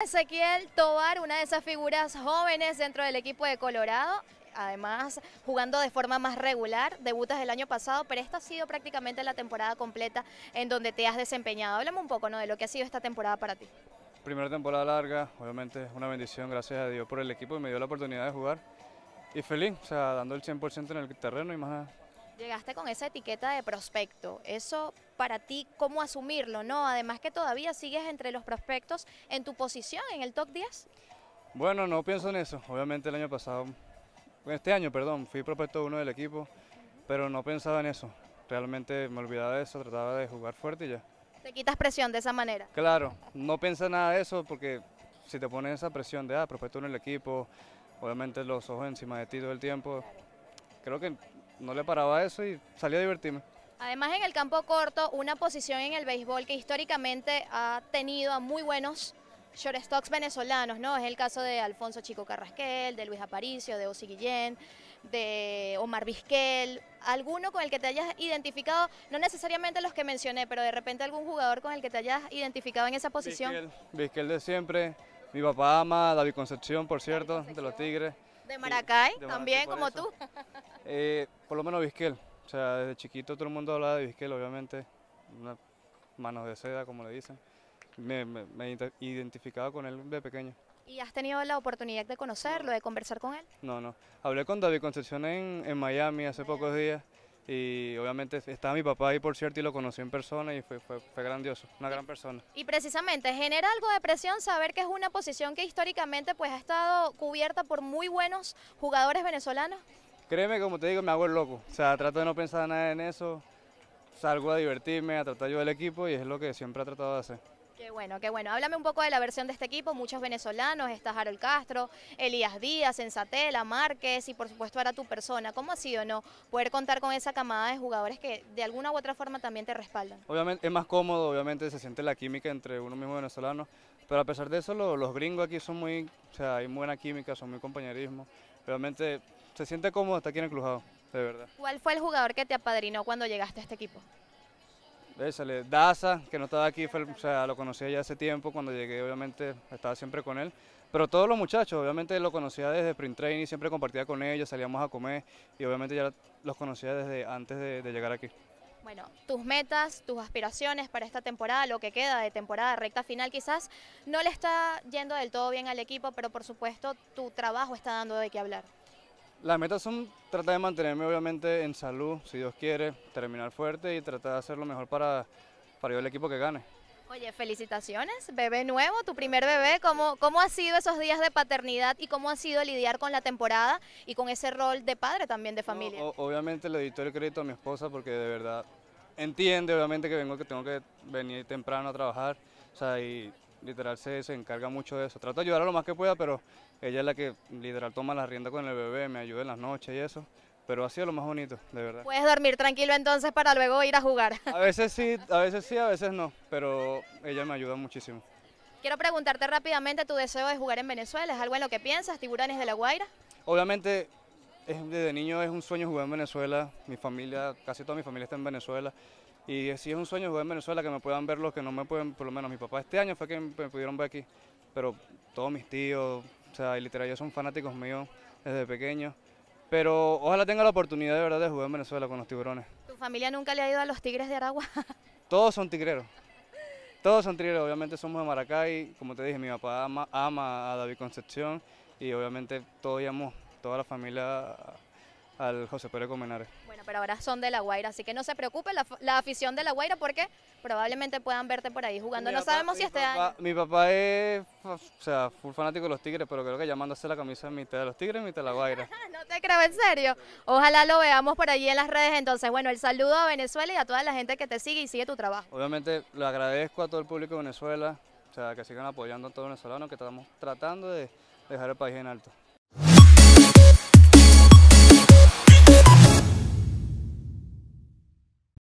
Ezequiel Tobar, una de esas figuras jóvenes dentro del equipo de Colorado, además jugando de forma más regular, debutas el año pasado, pero esta ha sido prácticamente la temporada completa en donde te has desempeñado. Háblame un poco ¿no? de lo que ha sido esta temporada para ti. Primera temporada larga, obviamente una bendición, gracias a Dios por el equipo y me dio la oportunidad de jugar y feliz, o sea, dando el 100% en el terreno y más nada. Llegaste con esa etiqueta de prospecto. Eso para ti, ¿cómo asumirlo? No, además que todavía sigues entre los prospectos en tu posición en el top 10. Bueno, no pienso en eso. Obviamente el año pasado, este año, perdón, fui prospecto uno del equipo, pero no pensaba en eso. Realmente me olvidaba de eso, trataba de jugar fuerte y ya. Te quitas presión de esa manera. Claro, no piensa nada de eso porque si te pones esa presión de, ah, prospecto uno del equipo, obviamente los ojos encima de ti todo el tiempo, creo que no le paraba eso y salía a divertirme. Además en el campo corto, una posición en el béisbol que históricamente ha tenido a muy buenos shortstops venezolanos, ¿no? Es el caso de Alfonso Chico Carrasquel, de Luis Aparicio, de Osi Guillén, de Omar Vizquel, alguno con el que te hayas identificado, no necesariamente los que mencioné, pero de repente algún jugador con el que te hayas identificado en esa posición. Vizquel, de siempre, mi papá ama, David Concepción, por cierto, de los Tigres. De Maracay, también, como tú. Eh, por lo menos Vizquel. O sea, desde chiquito todo el mundo hablaba de Vizquel, obviamente. Una manos de seda, como le dicen. Me, me, identificado identificaba con él de pequeño. ¿Y has tenido la oportunidad de conocerlo, de conversar con él? No, no. Hablé con David Concepción en, Miami hace pocos días y obviamente estaba mi papá ahí, por cierto, y lo conocí en persona y fue, fue, grandioso, una gran persona. Y precisamente, genera algo de presión saber que es una posición que históricamente pues ha estado cubierta por muy buenos jugadores venezolanos. Créeme, como te digo, me hago el loco. O sea, trato de no pensar nada en eso. Salgo a divertirme, a tratar yo del equipo y es lo que siempre he tratado de hacer. Qué bueno, qué bueno. Háblame un poco de la versión de este equipo. Muchos venezolanos, está Harold Castro, Elías Díaz, Sensatela, Márquez y por supuesto ahora tu persona. ¿Cómo ha sido, no? Poder contar con esa camada de jugadores que de alguna u otra forma también te respaldan. Obviamente es más cómodo, obviamente se siente la química entre uno mismo venezolano, pero a pesar de eso los gringos aquí son muy, o sea, hay buena química, son muy compañerismo. Realmente se siente cómodo está aquí en el Crujado, de verdad. ¿Cuál fue el jugador que te apadrinó cuando llegaste a este equipo? Daza, que no estaba aquí, o lo conocía ya hace tiempo, cuando llegué obviamente estaba siempre con él. Pero todos los muchachos, obviamente lo conocía desde Print Training, siempre compartía con ellos, salíamos a comer y obviamente ya los conocía desde antes de llegar aquí. Bueno, tus metas, tus aspiraciones para esta temporada, lo que queda de temporada recta final quizás, no le está yendo del todo bien al equipo, pero por supuesto tu trabajo está dando de qué hablar. Las metas son tratar de mantenerme obviamente en salud, si Dios quiere, terminar fuerte y tratar de hacer lo mejor para, para yo el equipo que gane. Oye, felicitaciones, bebé nuevo, tu primer bebé. ¿Cómo, ¿Cómo ha sido esos días de paternidad y cómo ha sido lidiar con la temporada y con ese rol de padre también de familia? obviamente le doy todo el crédito a mi esposa porque de verdad entiende, obviamente, que vengo que tengo que venir temprano a trabajar. O sea, y literal se, encarga mucho de eso. Trato de ayudar lo más que pueda, pero ella es la que literal toma la rienda con el bebé, me ayuda en las noches y eso. Pero ha sido lo más bonito, de verdad. Puedes dormir tranquilo entonces para luego ir a jugar. A veces sí, a veces sí, a veces no, pero ella me ayuda muchísimo. Quiero preguntarte rápidamente tu deseo de jugar en Venezuela, ¿es algo en lo que piensas, Tiburones de la Guaira? Obviamente desde niño es un sueño jugar en Venezuela, mi familia, casi toda mi familia está en Venezuela. Y sí es un sueño jugar en Venezuela, que me puedan ver los que no me pueden, por lo menos mi papá este año fue que me pudieron ver aquí, pero todos mis tíos, o sea, y literal, ellos son fanáticos míos desde pequeño. Pero ojalá tenga la oportunidad de verdad de jugar en Venezuela con los tiburones. ¿Tu familia nunca le ha ido a los tigres de Aragua? Todos son tigreros. Todos son tigreros, obviamente somos de Maracay, como te dije, mi papá ama, ama a David Concepción y obviamente todos llamamos a la familia al José Pérez Comenares. Bueno, pero ahora son de La Guaira, así que no se preocupe la, afición de La Guaira porque probablemente puedan verte por ahí jugando. no sabemos si este año. Mi papá es, o sea, full fanático de los Tigres, pero creo que llamándose la camisa mitad de los Tigres y mitad de La Guaira. no te creo, en serio. Ojalá lo veamos por ahí en las redes. Entonces, bueno, el saludo a Venezuela y a toda la gente que te sigue y sigue tu trabajo. Obviamente, le agradezco a todo el público de Venezuela, o sea, que sigan apoyando a todos los venezolanos que estamos tratando de dejar el país en alto.